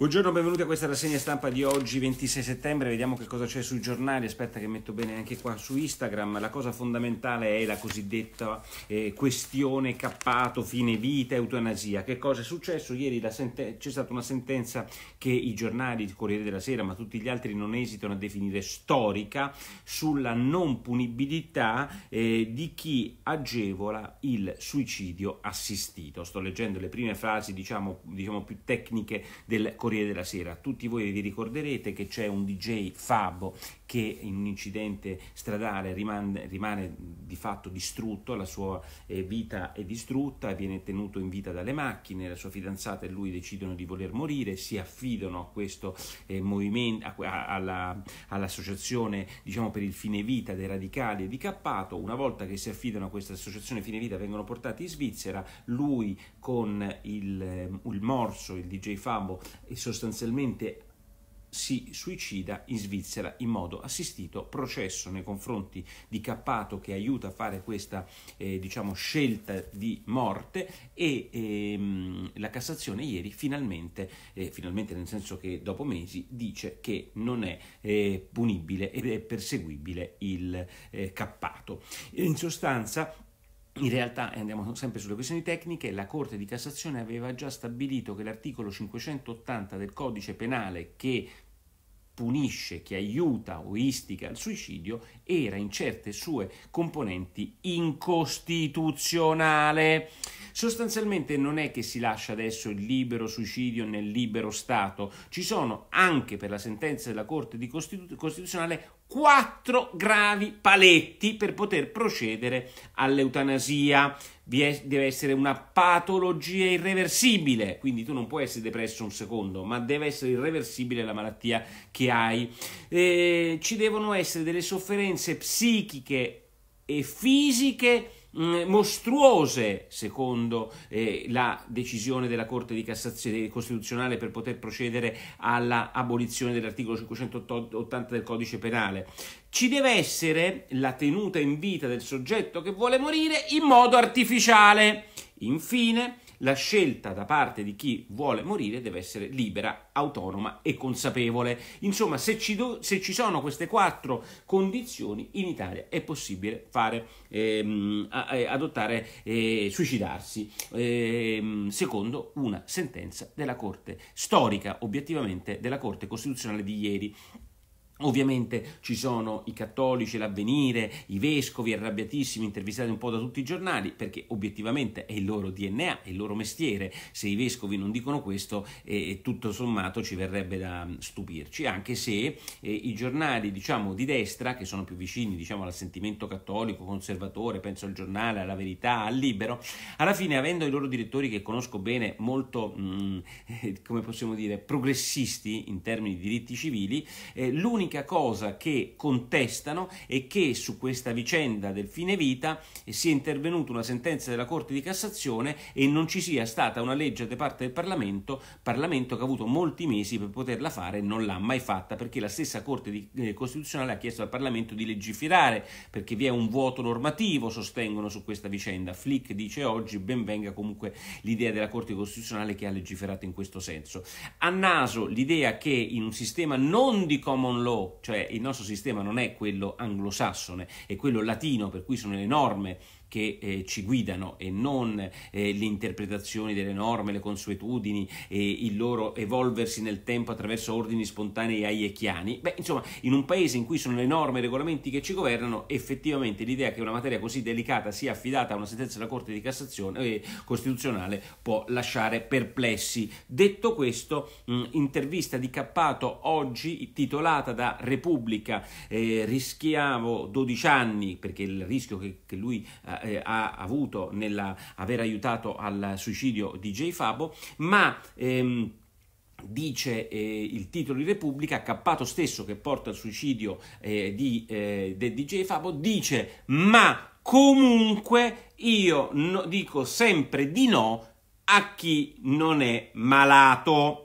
Buongiorno, benvenuti a questa rassegna stampa di oggi 26 settembre, vediamo che cosa c'è sui giornali, aspetta che metto bene anche qua su Instagram, la cosa fondamentale è la cosiddetta eh, questione cappato, fine vita, eutanasia, che cosa è successo? Ieri senten- c'è stata una sentenza che i giornali, il Corriere della Sera, ma tutti gli altri non esitano a definire storica sulla non punibilità eh, di chi agevola il suicidio assistito. Sto leggendo le prime frasi, diciamo, diciamo più tecniche del Corriere Corriere della Sera. Tutti voi vi ricorderete che c'è un DJ Fabo che in un incidente stradale rimane, rimane di fatto distrutto, la sua eh, vita è distrutta, viene tenuto in vita dalle macchine, la sua fidanzata e lui decidono di voler morire, si affidano a questo eh, movimento, a, alla, all'associazione diciamo, per il fine vita dei radicali e di Cappato, una volta che si affidano a questa associazione fine vita vengono portati in Svizzera, lui con il, ehm, il morso, il DJ Fabbo, sostanzialmente si suicida in Svizzera in modo assistito, processo nei confronti di Cappato che aiuta a fare questa eh, diciamo, scelta di morte e ehm, la Cassazione ieri finalmente, eh, finalmente nel senso che dopo mesi, dice che non è eh, punibile ed è perseguibile il eh, Cappato. In sostanza in realtà, e eh, andiamo sempre sulle questioni tecniche, la Corte di Cassazione aveva già stabilito che l'articolo 580 del codice penale che punisce, che aiuta o istiga al suicidio, era in certe sue componenti incostituzionale sostanzialmente non è che si lascia adesso il libero suicidio nel libero Stato, ci sono anche per la sentenza della Corte di Costitu- Costituzionale quattro gravi paletti per poter procedere all'eutanasia. Deve essere una patologia irreversibile, quindi tu non puoi essere depresso un secondo, ma deve essere irreversibile la malattia che hai. Eh, ci devono essere delle sofferenze psichiche e fisiche Mm, mostruose, secondo eh, la decisione della Corte di Cassazione eh, Costituzionale per poter procedere all'abolizione dell'articolo 580 del codice penale. Ci deve essere la tenuta in vita del soggetto che vuole morire in modo artificiale. Infine, la scelta da parte di chi vuole morire deve essere libera, autonoma e consapevole. Insomma, se ci, do, se ci sono queste quattro condizioni, in Italia è possibile fare, ehm, adottare eh, suicidarsi, ehm, secondo una sentenza della Corte storica, obiettivamente della Corte Costituzionale di ieri. Ovviamente ci sono i cattolici, l'avvenire, i vescovi arrabbiatissimi intervistati un po' da tutti i giornali perché obiettivamente è il loro DNA, è il loro mestiere. Se i vescovi non dicono questo, eh, eh tutto sommato ci verrebbe da mm, stupirci, anche se eh, i giornali diciamo, di destra, che sono più vicini diciamo, al sentimento cattolico, conservatore, penso al giornale, alla verità, al libero, alla fine avendo i loro direttori che conosco bene molto, mh, mm, come possiamo dire, progressisti in termini di diritti civili, eh, l'unica l'unica cosa che contestano è che su questa vicenda del fine vita sia intervenuta una sentenza della Corte di Cassazione e non ci sia stata una legge da parte del Parlamento, Parlamento che ha avuto molti mesi per poterla fare e non l'ha mai fatta perché la stessa Corte di, eh, Costituzionale ha chiesto al Parlamento di legiferare perché vi è un vuoto normativo, sostengono su questa vicenda. Flick dice oggi ben venga comunque l'idea della Corte Costituzionale che ha legiferato in questo senso. A naso l'idea che in un sistema non di common law cioè il nostro sistema non è quello anglosassone, è quello latino, per cui sono le norme che eh, ci guidano e non eh, interpretazioni delle norme, le consuetudini e eh, il loro evolversi nel tempo attraverso ordini spontanei aiechiani. Beh, insomma, in un paese in cui sono le norme e i regolamenti che ci governano, effettivamente l'idea che una materia così delicata sia affidata a una sentenza della Corte di Cassazione eh, Costituzionale può lasciare perplessi. Detto questo, mh, mm, intervista di Cappato oggi titolata da Repubblica, eh, rischiavo 12 anni perché il rischio che, che lui eh, eh, ha avuto nell'aver aiutato al suicidio di J. Fabo, ma ehm, dice eh, il titolo di Repubblica, Cappato stesso che porta al suicidio eh, di, eh, del DJ Fabo, dice ma comunque io no, dico sempre di no a chi non è malato.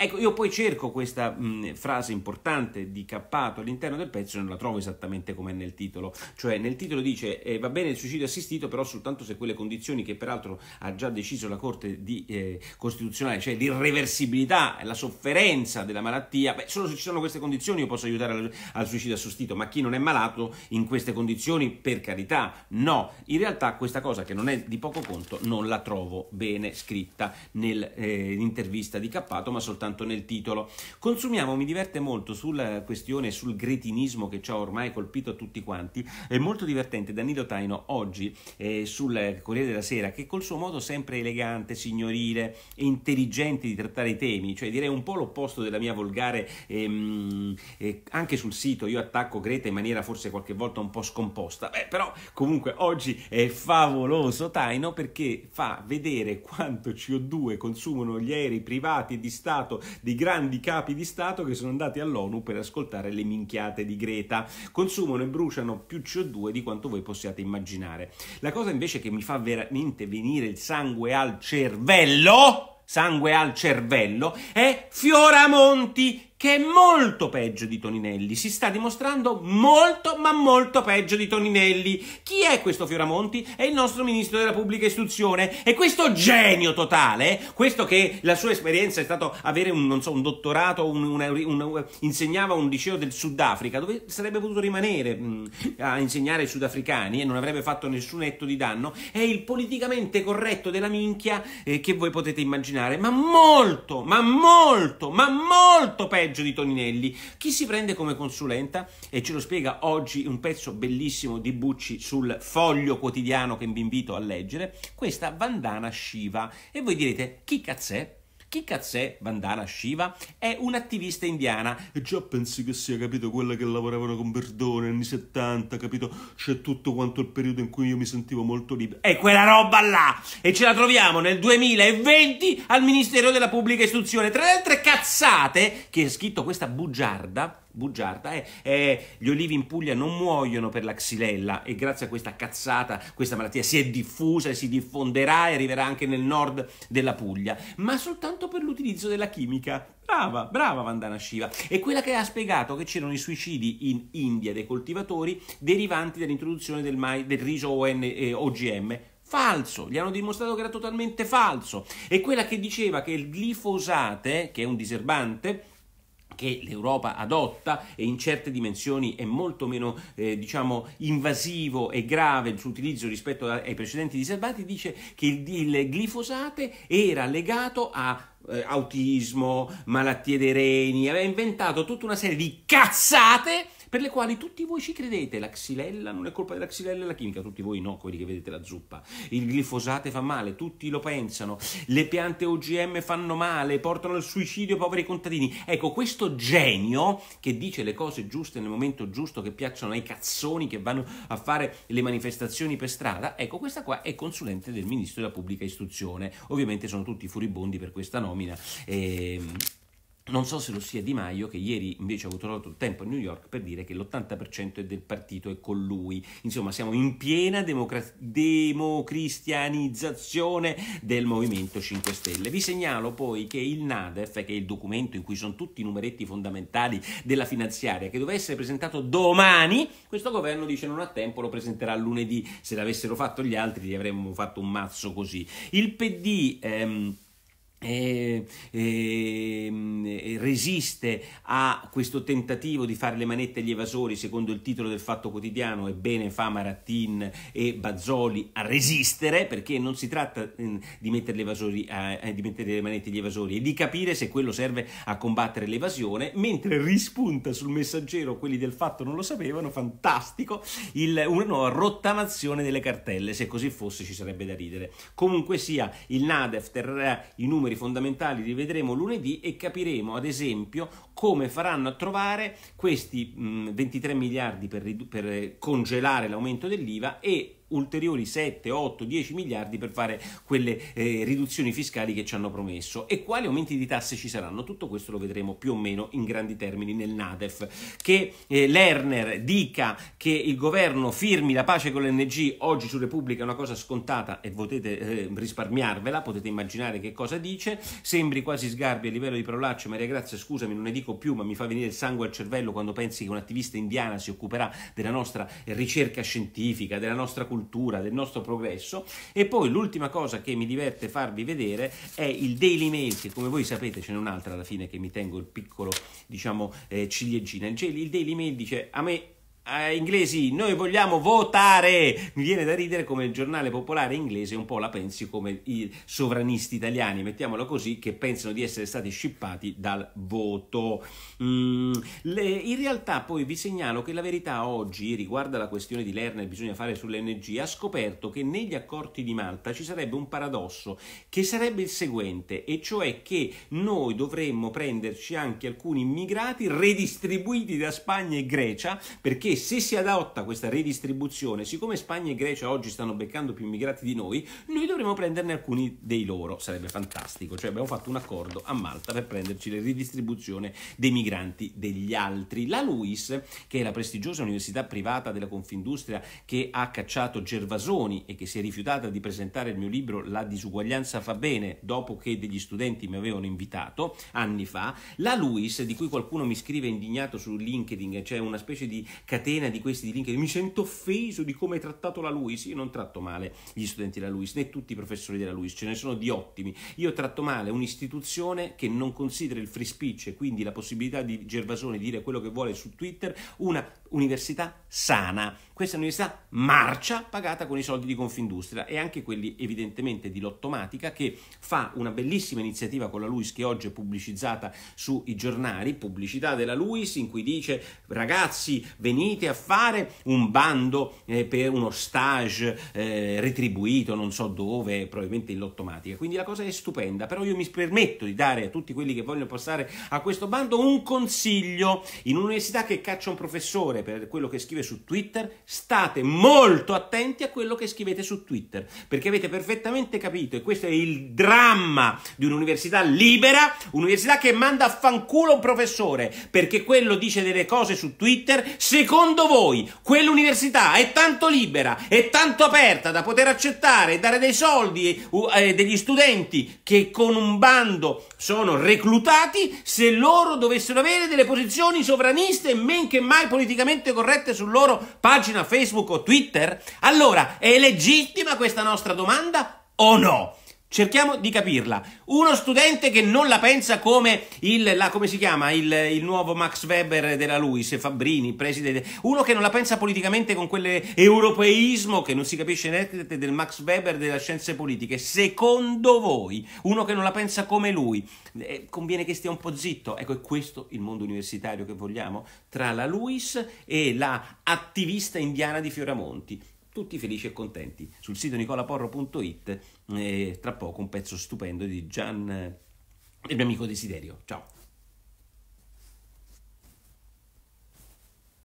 Ecco, io poi cerco questa mh, frase importante di Cappato all'interno del pezzo e non la trovo esattamente come è nel titolo. Cioè, nel titolo dice eh, va bene il suicidio assistito, però soltanto se quelle condizioni che peraltro ha già deciso la Corte di, eh, Costituzionale, cioè l'irreversibilità, la sofferenza della malattia, beh, solo se ci sono queste condizioni io posso aiutare al, al suicidio assistito, ma chi non è malato in queste condizioni, per carità, no. In realtà questa cosa che non è di poco conto non la trovo bene scritta nell'intervista eh, di Cappato, ma soltanto soltanto nel titolo. Consumiamo, mi diverte molto sulla questione, sul gretinismo che ci ha ormai colpito a tutti quanti, è molto divertente Danilo Taino oggi eh, sul Corriere della Sera che col suo modo sempre elegante, signorile e intelligente di trattare i temi, cioè direi un po' l'opposto della mia volgare, ehm, eh, anche sul sito io attacco Greta in maniera forse qualche volta un po' scomposta, Beh, però comunque oggi è favoloso Taino perché fa vedere quanto CO2 consumano gli aerei privati e di Stato di grandi capi di Stato che sono andati all'ONU per ascoltare le minchiate di Greta. Consumano e bruciano più CO2 di quanto voi possiate immaginare. La cosa invece che mi fa veramente venire il sangue al cervello sangue al cervello, è Fioramonti che è molto peggio di Toninelli, si sta dimostrando molto ma molto peggio di Toninelli. Chi è questo Fioramonti? È il nostro ministro della pubblica istruzione e questo genio totale, questo che la sua esperienza è stato avere un, so, un dottorato, un, un, insegnava a un liceo del Sudafrica dove sarebbe potuto rimanere mh, mm, a insegnare ai sudafricani e non avrebbe fatto nessun etto di danno, è il politicamente corretto della minchia eh, che voi potete immaginare, ma molto, ma molto, ma molto peggio peggio di Toninelli. Chi si prende come consulenta? E ce lo spiega oggi un pezzo bellissimo di Bucci sul foglio quotidiano che vi invito a leggere, questa Vandana Shiva. E voi direte, chi cazzè? Chi cazzo è Vandana Shiva? È un'attivista indiana. E già pensi che sia, capito, quella che lavoravano con Verdone anni 70, capito? C'è tutto quanto il periodo in cui io mi sentivo molto libero. È quella roba là! E ce la troviamo nel 2020 al Ministero della Pubblica Istruzione. Tra le altre cazzate che è scritto questa bugiarda bugiarda è, eh, è eh, gli olivi in Puglia non muoiono per la xylella e grazie a questa cazzata questa malattia si è diffusa e si diffonderà e arriverà anche nel nord della Puglia, ma soltanto per l'utilizzo della chimica. Brava, brava Vandana Shiva. E quella che ha spiegato che c'erano i suicidi in India dei coltivatori derivanti dall'introduzione del, mais, del riso ON, eh, OGM. Falso, gli hanno dimostrato che era totalmente falso. E quella che diceva che il glifosate, che è un diserbante, che l'Europa adotta e in certe dimensioni è molto meno eh, diciamo, invasivo e grave il suo utilizzo rispetto ai precedenti diserbati, dice che il, il glifosato era legato a eh, autismo, malattie dei reni, aveva inventato tutta una serie di cazzate per le quali tutti voi ci credete, la xylella non è colpa della xylella e la chimica, tutti voi no, quelli che vedete la zuppa, il glifosate fa male, tutti lo pensano, le piante OGM fanno male, portano al suicidio i poveri contadini, ecco questo genio che dice le cose giuste nel momento giusto che piacciono ai cazzoni che vanno a fare le manifestazioni per strada, ecco questa qua è consulente del ministro della pubblica istruzione, ovviamente sono tutti furibondi per questa nomina. E ehm, non so se lo sia Di Maio, che ieri invece ha avuto trovato tempo a New York per dire che l'80% del partito è con lui. Insomma, siamo in piena democra- democristianizzazione del Movimento 5 Stelle. Vi segnalo poi che il NADEF, che è il documento in cui sono tutti i numeretti fondamentali della finanziaria, che doveva essere presentato domani, questo governo dice non ha tempo, lo presenterà lunedì. Se l'avessero fatto gli altri, gli avremmo fatto un mazzo così. Il PD... Ehm, e, e, resiste a questo tentativo di fare le manette agli evasori, secondo il titolo del Fatto Quotidiano, ebbene fa Marattin e Bazzoli a resistere, perché non si tratta mm, di mettere, a, eh, eh, di mettere le manette agli evasori e di capire se quello serve a combattere l'evasione, mentre rispunta sul messaggero, quelli del Fatto non lo sapevano, fantastico, il, una nuova rottamazione delle cartelle, se così fosse ci sarebbe da ridere. Comunque sia, il Nadef terrà i numeri numeri fondamentali li vedremo lunedì e capiremo ad esempio come faranno a trovare questi mh, 23 miliardi per, per eh, congelare l'aumento dell'IVA e ulteriori 7, 8, 10 miliardi per fare quelle eh, riduzioni fiscali che ci hanno promesso e quali aumenti di tasse ci saranno. Tutto questo lo vedremo più o meno in grandi termini nel Nadef. Che eh, Lerner dica che il governo firmi la pace con l'NG oggi su Repubblica è una cosa scontata e potete eh, risparmiarvela, potete immaginare che cosa dice. Sembri quasi sgarbi a livello di parolacce, Maria Grazia scusami non ne dico più ma mi fa venire il sangue al cervello quando pensi che un'attivista indiana si occuperà della nostra eh, ricerca scientifica, della nostra cultura cultura, del nostro progresso. E poi l'ultima cosa che mi diverte farvi vedere è il Daily Mail, che come voi sapete ce n'è un'altra alla fine che mi tengo il piccolo, diciamo, eh, ciliegina. Il Daily Mail dice a me eh, inglesi, noi vogliamo votare. Mi viene da ridere come il giornale popolare inglese un po' la pensi come i sovranisti italiani, mettiamolo così, che pensano di essere stati scippati dal voto. Mm, le, in realtà poi vi segnalo che la verità oggi riguardo alla questione di Lerner bisogna fare sull'NG ha scoperto che negli accordi di Malta ci sarebbe un paradosso che sarebbe il seguente, e cioè che noi dovremmo prenderci anche alcuni immigrati redistribuiti da Spagna e Grecia perché se si adotta questa redistribuzione, siccome Spagna e Grecia oggi stanno beccando più immigrati di noi, noi dovremmo prenderne alcuni dei loro, sarebbe fantastico, cioè abbiamo fatto un accordo a Malta per prenderci la ridistribuzione dei migranti degli altri. La LUIS, che è la prestigiosa università privata della Confindustria che ha cacciato Gervasoni e che si è rifiutata di presentare il mio libro La disuguaglianza fa bene, dopo che degli studenti mi avevano invitato anni fa, la LUIS, di cui qualcuno mi scrive indignato su LinkedIn, c'è cioè una specie di catena catena di questi di LinkedIn. Mi sento offeso di come hai trattato la Luis. Io non tratto male gli studenti della Luis, né tutti i professori della Luis, ce ne sono di ottimi. Io tratto male un'istituzione che non considera il free speech e quindi la possibilità di Gervasone dire quello che vuole su Twitter, una università sana. Questa è un'università marcia pagata con i soldi di Confindustria e anche quelli evidentemente di Lottomatica che fa una bellissima iniziativa con la Luis che oggi è pubblicizzata sui giornali, pubblicità della Luis in cui dice ragazzi venite riunite a fare un bando eh, per uno stage eh, retribuito, non so dove, probabilmente in lottomatica. Quindi la cosa è stupenda, però io mi permetto di dare a tutti quelli che vogliono passare a questo bando un consiglio. In un'università che caccia un professore per quello che scrive su Twitter, state molto attenti a quello che scrivete su Twitter, perché avete perfettamente capito, e questo è il dramma di un'università libera, un'università che manda a fanculo un professore, perché quello dice delle cose su Twitter, secondo secondo voi quell'università è tanto libera, è tanto aperta da poter accettare e dare dei soldi a eh, degli studenti che con un bando sono reclutati se loro dovessero avere delle posizioni sovraniste e men che mai politicamente corrette sul loro pagina Facebook o Twitter? Allora, è legittima questa nostra domanda o no? Cerchiamo di capirla. Uno studente che non la pensa come il, la, come si chiama, il, il nuovo Max Weber della Luis, Fabbrini, presidente. Uno che non la pensa politicamente con quell'europeismo che non si capisce niente del Max Weber delle scienze politiche. Secondo voi, uno che non la pensa come lui, eh, conviene che stia un po' zitto? Ecco, è questo il mondo universitario che vogliamo? Tra la Luis e la attivista indiana di Fioramonti tutti felici e contenti. Sul sito nicolaporro.it eh, tra poco un pezzo stupendo di Gian, eh, il mio amico Desiderio. Ciao!